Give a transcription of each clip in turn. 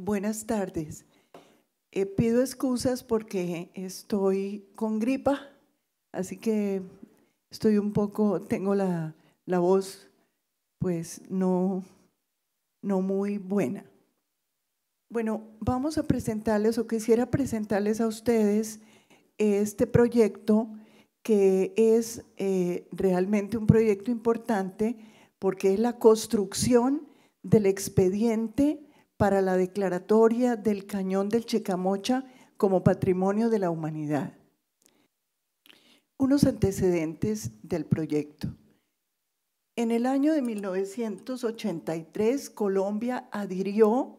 Buenas tardes. Eh, pido excusas porque estoy con gripa, así que estoy un poco, tengo la, voz pues no, no muy buena. Bueno, vamos a presentarles o quisiera presentarles a ustedes este proyecto que es eh, realmente un proyecto importante porque es la construcción del expediente para la declaratoria del cañón del Checamocha como patrimonio de la humanidad. Unos antecedentes del proyecto. En el año de 1983, Colombia adhirió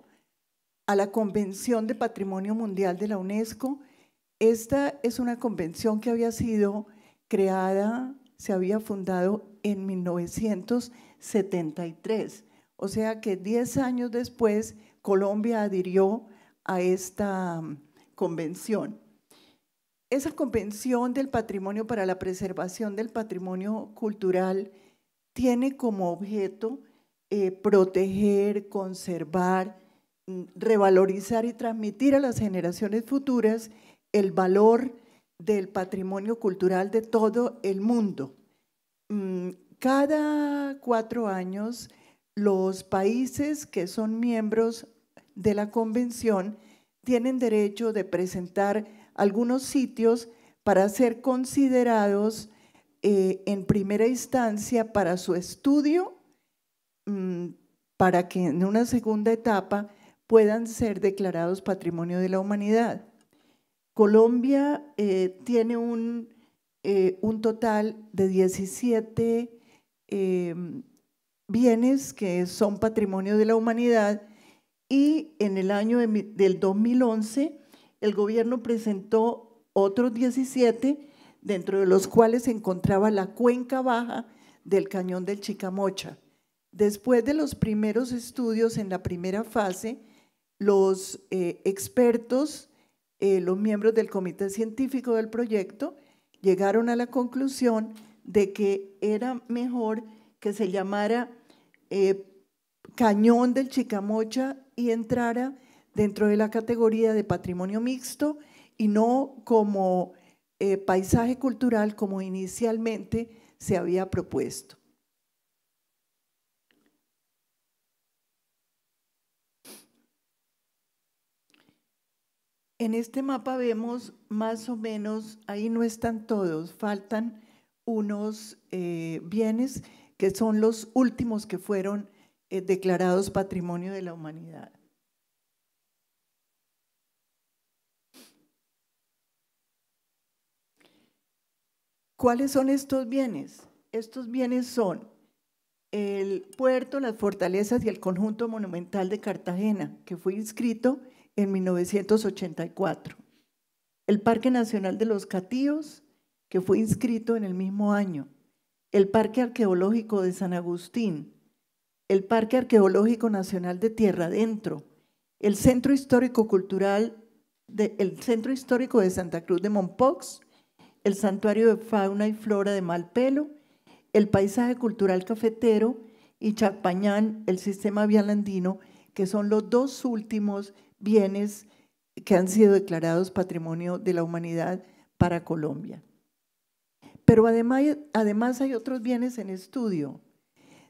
a la Convención de Patrimonio Mundial de la UNESCO. Esta es una convención que había sido creada, se había fundado en 1973, o sea que 10 años después Colombia adhirió a esta mm, convención. Esa convención del patrimonio para la preservación del patrimonio cultural tiene como objeto eh, proteger, conservar, mm, revalorizar y transmitir a las generaciones futuras el valor del patrimonio cultural de todo el mundo. Mm, cada cuatro años, los países que son miembros de la convención tienen derecho de presentar algunos sitios para ser considerados eh, en primera instancia para su estudio, mm, para que en una segunda etapa puedan ser declarados Patrimonio de la Humanidad. Colombia eh, tiene un, eh, un, total de 17 bienes que son Patrimonio de la Humanidad y en el año del 2011, el gobierno presentó otros 17, dentro de los cuales se encontraba la cuenca baja del cañón del Chicamocha. Después de los primeros estudios en la primera fase, los eh, expertos, eh, los miembros del comité científico del proyecto, llegaron a la conclusión de que era mejor que se llamara eh, Cañón del Chicamocha y entrara dentro de la categoría de patrimonio mixto y no como eh, paisaje cultural como inicialmente se había propuesto. En este mapa vemos más o menos, ahí no están todos, faltan unos eh, bienes que son los últimos que fueron eh, declarados Patrimonio de la Humanidad. ¿Cuáles son estos bienes? Estos bienes son el puerto, las fortalezas y el conjunto monumental de Cartagena, que fue inscrito en 1984. El Parque Nacional de los Catíos, que fue inscrito en el mismo año. El Parque Arqueológico de San Agustín, el Parque Arqueológico Nacional de Tierra Adentro, el Centro Histórico Cultural, de, el Centro Histórico de Santa Cruz de Monpox, el Santuario de Fauna y Flora de Malpelo, el Paisaje Cultural Cafetero y Chapañán, el Sistema Vialandino, que son los dos últimos bienes que han sido declarados Patrimonio de la Humanidad para Colombia. Pero además, además hay otros bienes en estudio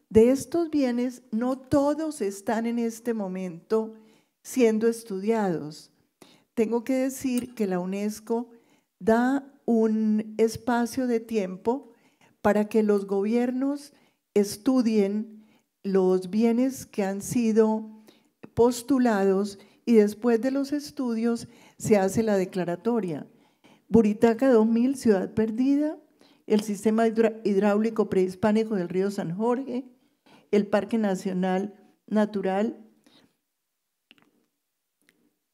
de estos bienes no todos están en este momento siendo estudiados. Tengo que decir que la UNESCO da un espacio de tiempo para que los gobiernos estudien los bienes que han sido postulados y después de los estudios se hace la declaratoria. Buritaca 2000, Ciudad Perdida, el sistema hidráulico prehispánico del río San Jorge, el Parque Nacional Natural,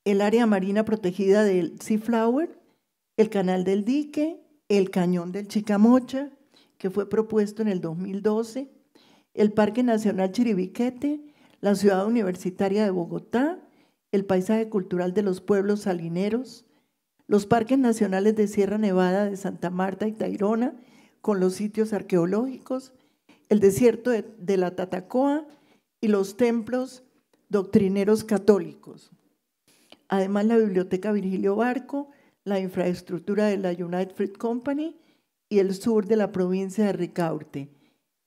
el área marina protegida del Seaflower, el Canal del Dique, el Cañón del Chicamocha, que fue propuesto en el 2012, el Parque Nacional Chiribiquete, la Ciudad Universitaria de Bogotá, el Paisaje Cultural de los Pueblos Salineros, los Parques Nacionales de Sierra Nevada de Santa Marta y Tairona, con los sitios arqueológicos, el desierto de, la Tatacoa y los templos doctrineros católicos. Además, la Biblioteca Virgilio Barco, la infraestructura de la United Fruit Company y el sur de la provincia de Ricaurte,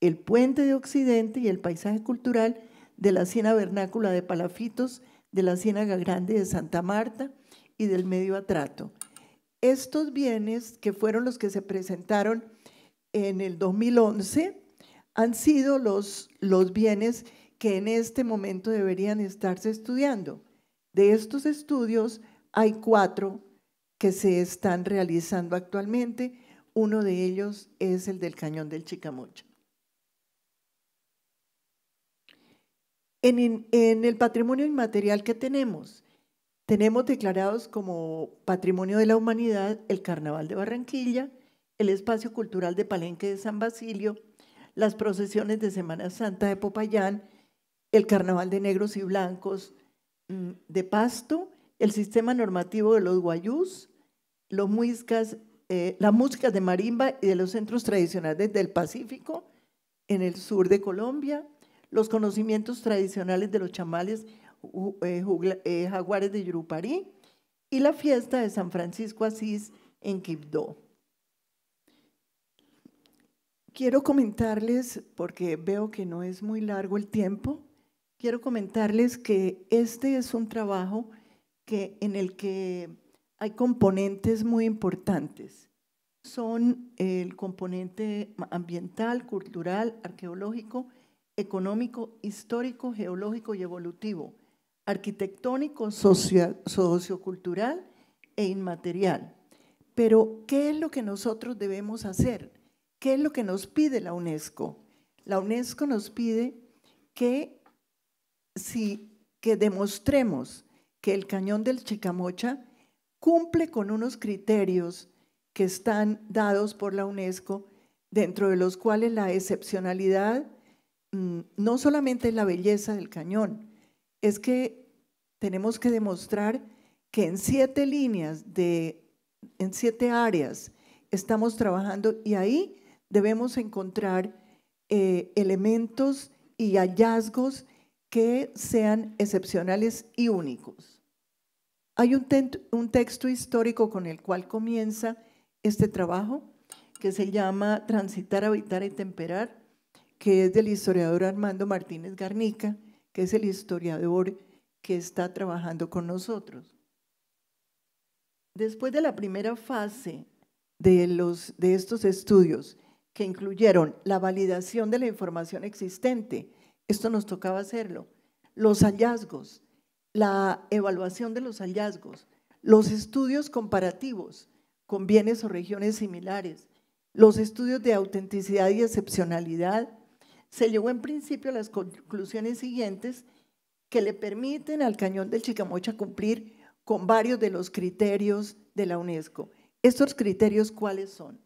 el puente de Occidente y el paisaje cultural de la Siena Vernácula de Palafitos, de la Ciénaga Grande de Santa Marta y del Medio Atrato. Estos bienes, que fueron los que se presentaron en el 2011, han sido los, bienes que en este momento deberían estarse estudiando. De estos estudios hay cuatro que se están realizando actualmente. Uno de ellos es el del cañón del Chicamocha. en, el patrimonio inmaterial que tenemos, tenemos declarados como Patrimonio de la Humanidad el Carnaval de Barranquilla, el Espacio Cultural de Palenque de San Basilio, las procesiones de Semana Santa de Popayán, el Carnaval de Negros y Blancos mm, de Pasto, el sistema normativo de los guayús, los muiscas, eh, la música de marimba y de los centros tradicionales del Pacífico en el sur de Colombia, los conocimientos tradicionales de los chamales eh, eh, jaguares de Yuruparí y la fiesta de San Francisco Asís en Quibdó. Quiero comentarles, porque veo que no es muy largo el tiempo, quiero comentarles que este es un trabajo en el que hay componentes muy importantes. Son el componente ambiental, cultural, arqueológico, económico, histórico, geológico y evolutivo, arquitectónico, sociocultural e inmaterial. Pero, ¿qué es lo que nosotros debemos hacer? ¿Qué es lo que nos pide la UNESCO? La UNESCO nos pide que, si, que demostremos que el cañón del Chicamocha cumple con unos criterios que están dados por la UNESCO, dentro de los cuales la excepcionalidad mm, no solamente es la belleza del cañón, es que tenemos que demostrar que en siete líneas, de, en siete áreas, estamos trabajando y ahí debemos encontrar eh, elementos y hallazgos que sean excepcionales y únicos. Hay un, texto histórico con el cual comienza este trabajo, que se llama Transitar, Habitar y Temperar, que es del historiador Armando Martínez Garnica, que es el historiador que está trabajando con nosotros. Después de la primera fase de estos estudios, que incluyeron la validación de la información existente, esto nos tocaba hacerlo, los hallazgos, la evaluación de los hallazgos, los estudios comparativos con bienes o regiones similares, los estudios de autenticidad y excepcionalidad, se llegó en principio a las conclusiones siguientes que le permiten al cañón del Chicamocha cumplir con varios de los criterios de la UNESCO. ¿Estos criterios cuáles son?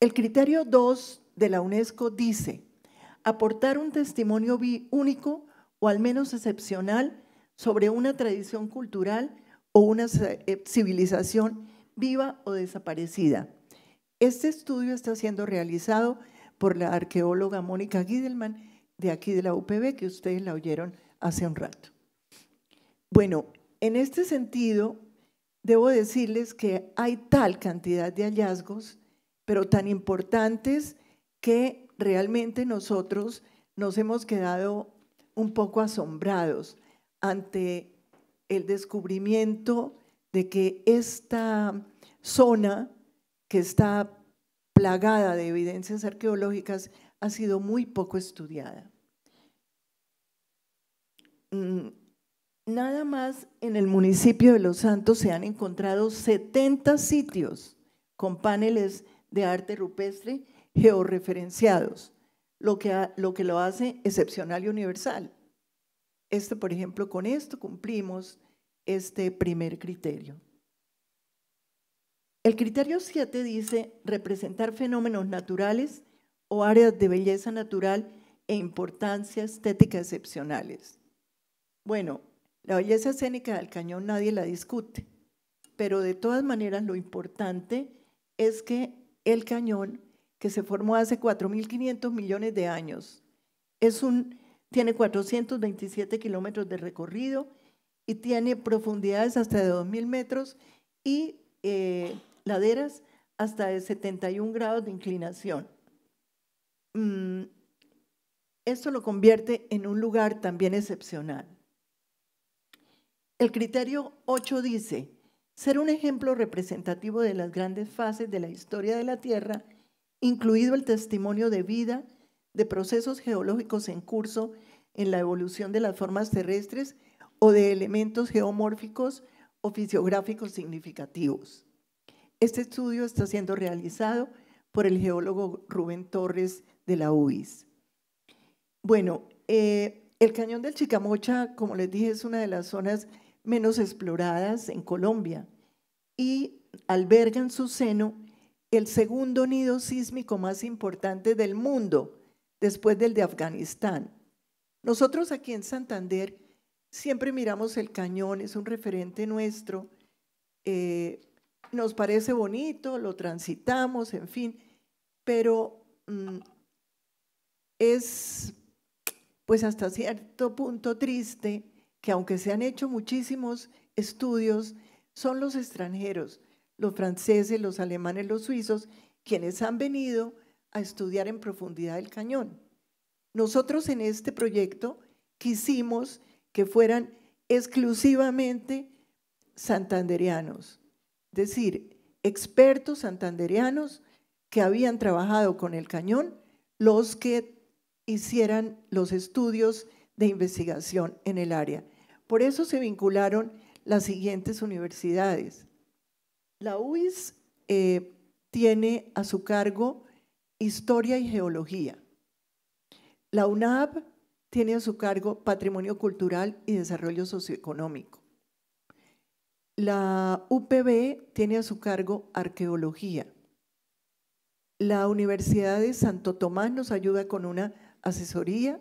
El criterio 2 de la UNESCO dice, aportar un testimonio único o al menos excepcional sobre una tradición cultural o una eh, civilización viva o desaparecida. Este estudio está siendo realizado por la arqueóloga Mónica Giedelman de aquí de la UPB, que ustedes la oyeron hace un rato. Bueno, en este sentido, debo decirles que hay tal cantidad de hallazgos pero tan importantes que realmente nosotros nos hemos quedado un poco asombrados ante el descubrimiento de que esta zona que está plagada de evidencias arqueológicas ha sido muy poco estudiada. Mm, nada más en el municipio de Los Santos se han encontrado 70 sitios con paneles de arte rupestre georreferenciados, lo que, lo que lo hace excepcional y universal. esto por ejemplo, con esto cumplimos este primer criterio. El criterio 7 dice representar fenómenos naturales o áreas de belleza natural e importancia estética excepcionales. Bueno, la belleza escénica del cañón nadie la discute, pero de todas maneras lo importante es que el cañón que se formó hace 4.500 millones de años. Es tiene 427 kilómetros de recorrido y tiene profundidades hasta de 2.000 metros y eh, laderas hasta de 71 grados de inclinación. Mm, esto lo convierte en un lugar también excepcional. El criterio 8 dice, ser un ejemplo representativo de las grandes fases de la historia de la Tierra, incluido el testimonio de vida, de procesos geológicos en curso en la evolución de las formas terrestres o de elementos geomórficos o fisiográficos significativos. Este estudio está siendo realizado por el geólogo Rubén Torres de la UIS. Bueno, eh, el cañón del Chicamocha, como les dije, es una de las zonas menos exploradas en Colombia y alberga en su seno el segundo nido sísmico más importante del mundo, después del de Afganistán. Nosotros aquí en Santander siempre miramos el cañón, es un referente nuestro, eh, nos parece bonito, lo transitamos, en fin, pero mm, es pues hasta cierto punto triste que aunque se han hecho muchísimos estudios, son los extranjeros, los franceses, los alemanes, los suizos, quienes han venido a estudiar en profundidad el cañón. Nosotros en este proyecto quisimos que fueran exclusivamente santanderianos, es decir, expertos santanderianos que habían trabajado con el cañón, los que hicieran los estudios de investigación en el área. Por eso se vincularon las siguientes universidades. La UIS eh, tiene a su cargo Historia y Geología. La UNAB tiene a su cargo Patrimonio Cultural y Desarrollo Socioeconómico. La UPB tiene a su cargo Arqueología. La Universidad de Santo Tomás nos ayuda con una asesoría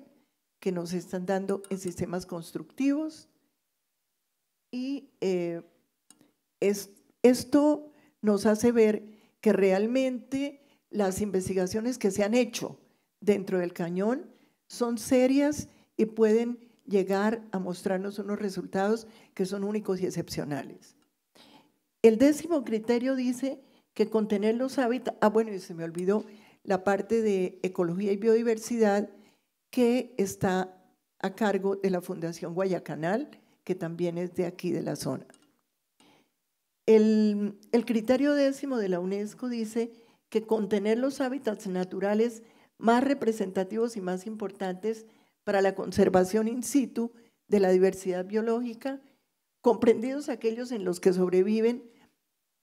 que nos están dando en sistemas constructivos. Y eh, esto nos hace ver que realmente las investigaciones que se han hecho dentro del cañón son serias y pueden llegar a mostrarnos unos resultados que son únicos y excepcionales. El décimo criterio dice que contener los hábitats, ah bueno, y se me olvidó la parte de ecología y biodiversidad, que está a cargo de la Fundación Guayacanal, que también es de aquí, de la zona. El, criterio décimo de la UNESCO dice que contener los hábitats naturales más representativos y más importantes para la conservación in situ de la diversidad biológica, comprendidos aquellos en los que sobreviven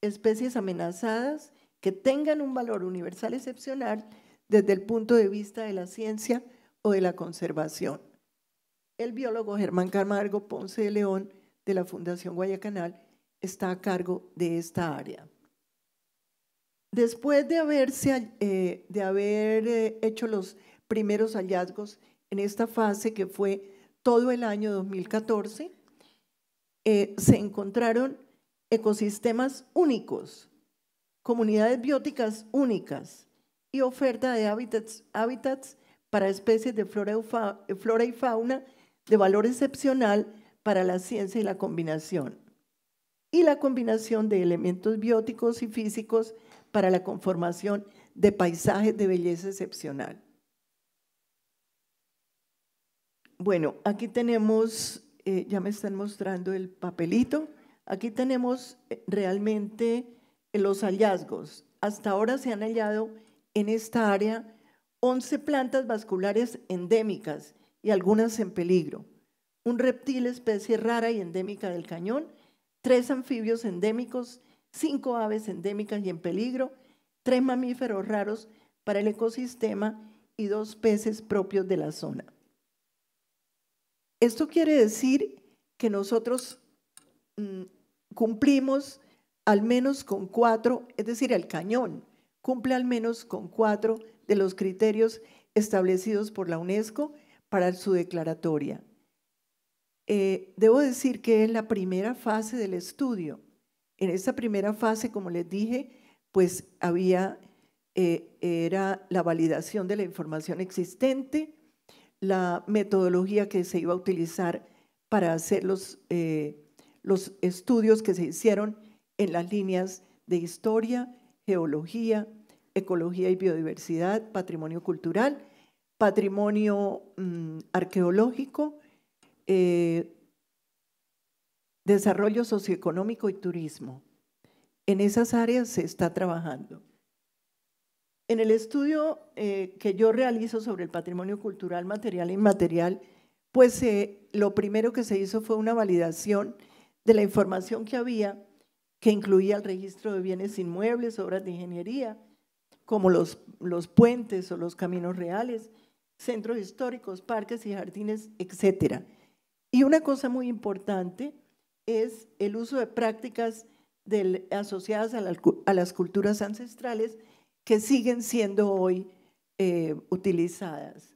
especies amenazadas que tengan un valor universal excepcional desde el punto de vista de la ciencia, o de la conservación. El biólogo Germán Carmargo Ponce de León de la Fundación Guayacanal está a cargo de esta área. Después de, haberse, eh, de haber eh, hecho los primeros hallazgos en esta fase que fue todo el año 2014, eh, se encontraron ecosistemas únicos, comunidades bióticas únicas y oferta de hábitats, hábitats para especies de flora, y fauna de valor excepcional para la ciencia y la combinación, y la combinación de elementos bióticos y físicos para la conformación de paisajes de belleza excepcional. Bueno, aquí tenemos, eh, ya me están mostrando el papelito, aquí tenemos eh, realmente los hallazgos. Hasta ahora se han hallado en esta área 11 plantas vasculares endémicas y algunas en peligro, un reptil especie rara y endémica del cañón, tres anfibios endémicos, cinco aves endémicas y en peligro, tres mamíferos raros para el ecosistema y dos peces propios de la zona. Esto quiere decir que nosotros mm, cumplimos al menos con cuatro, es decir, el cañón cumple al menos con cuatro de los criterios establecidos por la UNESCO para su declaratoria. Eh, debo decir que es la primera fase del estudio. En esta primera fase, como les dije, pues había, eh, era la validación de la información existente, la metodología que se iba a utilizar para hacer los, eh, los estudios que se hicieron en las líneas de historia, geología, ecología y biodiversidad, patrimonio cultural, patrimonio mm, arqueológico, eh, desarrollo socioeconómico y turismo. En esas áreas se está trabajando. En el estudio eh, que yo realizo sobre el patrimonio cultural material e inmaterial, pues lo primero que se hizo fue una validación de la información que había, que incluía el registro de bienes inmuebles, obras de ingeniería, como los, puentes o los caminos reales, centros históricos, parques y jardines, etc. Y una cosa muy importante es el uso de prácticas asociadas a, las culturas ancestrales que siguen siendo hoy eh, utilizadas.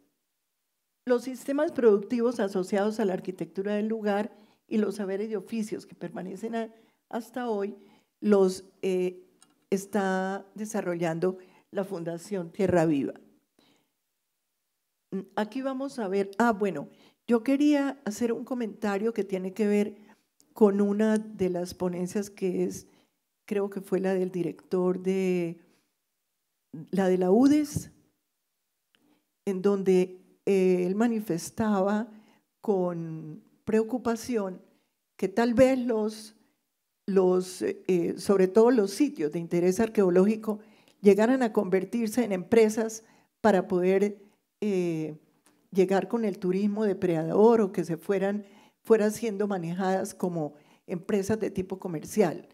Los sistemas productivos asociados a la arquitectura del lugar y los saberes y oficios que permanecen hasta hoy los eh, está desarrollando la Fundación Tierra Viva. Mm, aquí vamos a ver, ah, bueno, yo quería hacer un comentario que tiene que ver con una de las ponencias que es, creo que fue la del director de la de la UDES, en donde eh, él manifestaba con preocupación que tal vez los, los eh, sobre todo los sitios de interés arqueológico, llegaran a convertirse en empresas para poder eh, llegar con el turismo depredador o que se fueran, fueran siendo manejadas como empresas de tipo comercial.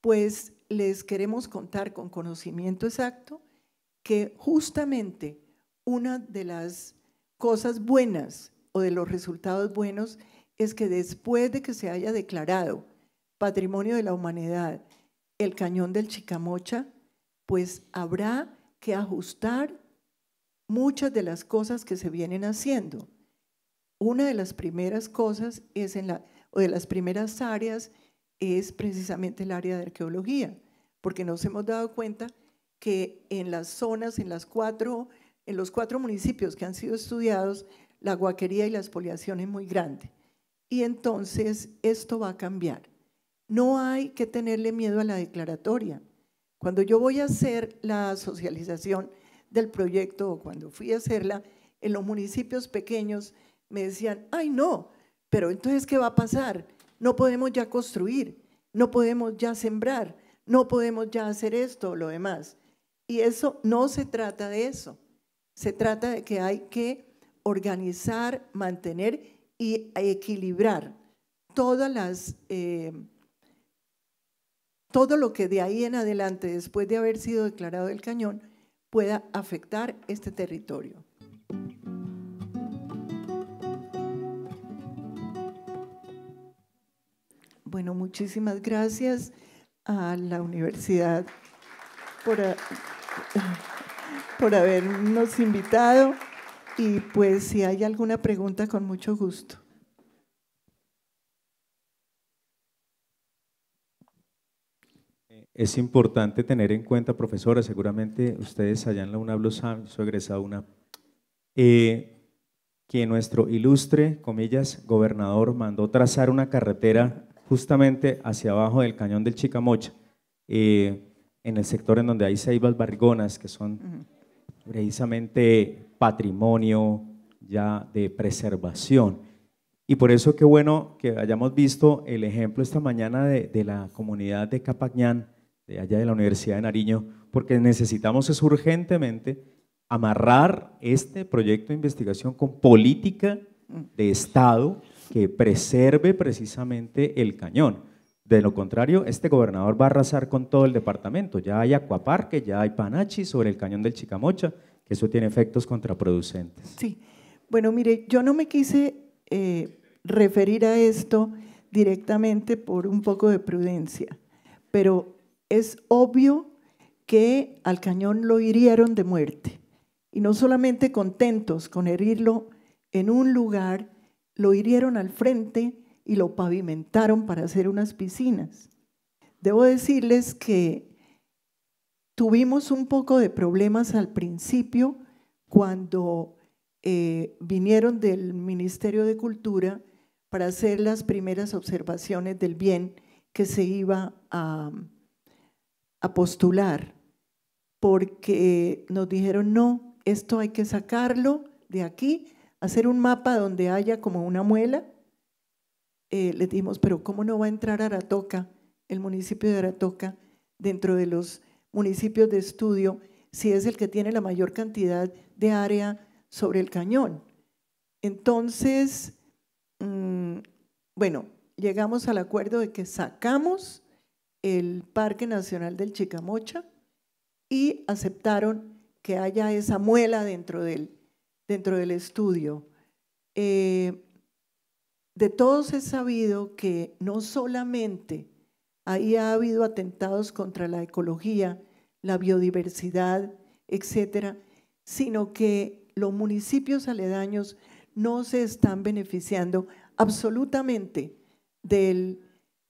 Pues les queremos contar con conocimiento exacto que justamente una de las cosas buenas o de los resultados buenos es que después de que se haya declarado Patrimonio de la Humanidad el Cañón del Chicamocha, pues habrá que ajustar muchas de las cosas que se vienen haciendo. Una de las primeras cosas es o de las primeras áreas es precisamente el área de arqueología, porque nos hemos dado cuenta que en las zonas, en, las cuatro, en los cuatro municipios que han sido estudiados, la guaquería y la expoliación es muy grande. Y entonces esto va a cambiar. No hay que tenerle miedo a la declaratoria. Cuando yo voy a hacer la socialización del proyecto o cuando fui a hacerla, en los municipios pequeños me decían, ay no, pero entonces ¿qué va a pasar? No podemos ya construir, no podemos ya sembrar, no podemos ya hacer esto o lo demás. Y eso no se trata de eso, se trata de que hay que organizar, mantener y equilibrar todas las... Eh, todo lo que de ahí en adelante, después de haber sido declarado el cañón, pueda afectar este territorio. Bueno, muchísimas gracias a la universidad por, por habernos invitado y pues si hay alguna pregunta, con mucho gusto. es importante tener en cuenta, profesora, seguramente ustedes allá en la UNAB lo saben, soy egresado una, eh, que nuestro ilustre, comillas, gobernador mandó trazar una carretera justamente hacia abajo del cañón del Chicamocha, eh, en el sector en donde hay ceibas barrigonas, que son precisamente patrimonio ya de preservación. Y por eso qué bueno que hayamos visto el ejemplo esta mañana de, de la comunidad de Capañán, de allá de la Universidad de Nariño, porque necesitamos es urgentemente amarrar este proyecto de investigación con política de Estado que preserve precisamente el cañón. De lo contrario, este gobernador va a arrasar con todo el departamento. Ya hay acuaparque, ya hay panachi sobre el cañón del Chicamocha, que eso tiene efectos contraproducentes. Sí, bueno, mire, yo no me quise eh, referir a esto directamente por un poco de prudencia, pero es obvio que al cañón lo hirieron de muerte. Y no solamente contentos con herirlo en un lugar, lo hirieron al frente y lo pavimentaron para hacer unas piscinas. Debo decirles que tuvimos un poco de problemas al principio cuando eh, vinieron del Ministerio de Cultura para hacer las primeras observaciones del bien que se iba a, a postular porque nos dijeron, no, esto hay que sacarlo de aquí, hacer un mapa donde haya como una muela. Le eh, les dijimos, pero ¿cómo no va a entrar Aratoca, el municipio de Aratoca, dentro de los municipios de estudio, si es el que tiene la mayor cantidad de área sobre el cañón? Entonces, mm, bueno, llegamos al acuerdo de que sacamos el Parque Nacional del Chicamocha y aceptaron que haya esa muela dentro del, dentro del estudio. Eh, de todos es sabido que no solamente ahí ha habido atentados contra la ecología, la biodiversidad, etcétera, sino que los municipios aledaños no se están beneficiando absolutamente del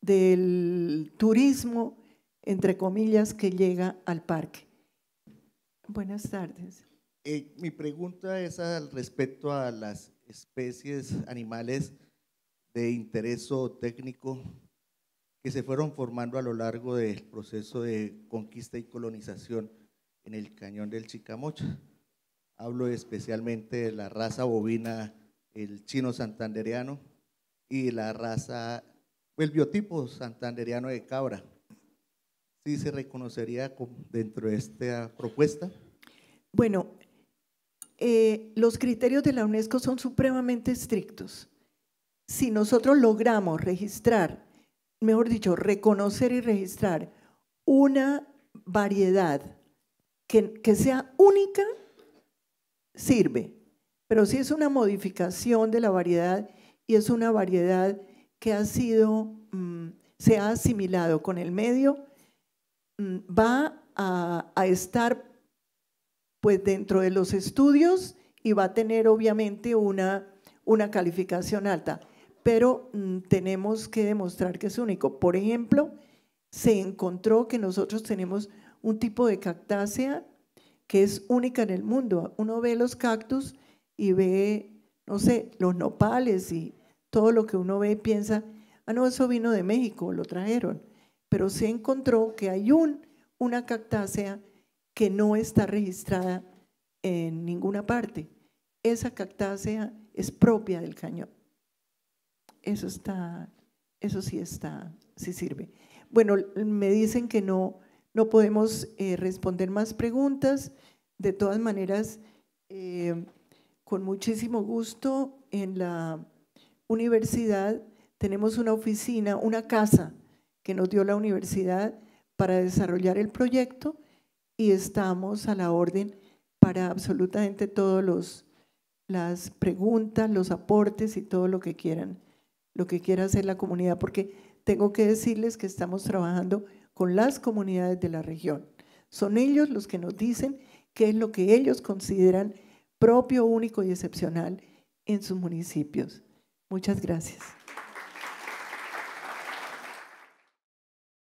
del turismo, entre comillas, que llega al parque. Buenas tardes. Eh, mi pregunta es al respecto a las especies animales de interés técnico que se fueron formando a lo largo del proceso de conquista y colonización en el cañón del Chicamocha. Hablo especialmente de la raza bovina, el chino santandereano, y la raza el biotipo santanderiano de cabra, ¿sí se reconocería dentro de esta propuesta? Bueno, eh, los criterios de la UNESCO son supremamente estrictos. Si nosotros logramos registrar, mejor dicho, reconocer y registrar una variedad que sea única, sirve. Pero si es una modificación de la variedad y es una variedad que ha sido, mm, se ha asimilado con el medio, mm, va a, estar pues dentro de los estudios y va a tener obviamente una, una calificación alta, pero mm, tenemos que demostrar que es único. Por ejemplo, se encontró que nosotros tenemos un tipo de cactácea que es única en el mundo. Uno ve los cactus y ve, no sé, los nopales y, todo lo que uno ve y piensa, ah, no, eso vino de México, lo trajeron. Pero se encontró que hay un, una cactácea que no está registrada en ninguna parte. Esa cactácea es propia del cañón. Eso está, eso sí está, sí sirve. Bueno, me dicen que no, no podemos eh, responder más preguntas. De todas maneras, eh, con muchísimo gusto en la universidad tenemos una oficina, una casa que nos dio la universidad para desarrollar el proyecto y estamos a la orden para absolutamente todos los las preguntas, los aportes y todo lo que quieran, lo que quiera hacer la comunidad, porque tengo que decirles que estamos trabajando con las comunidades de la región. Son ellos los que nos dicen qué es lo que ellos consideran propio, único y excepcional en sus municipios. Muchas gracias.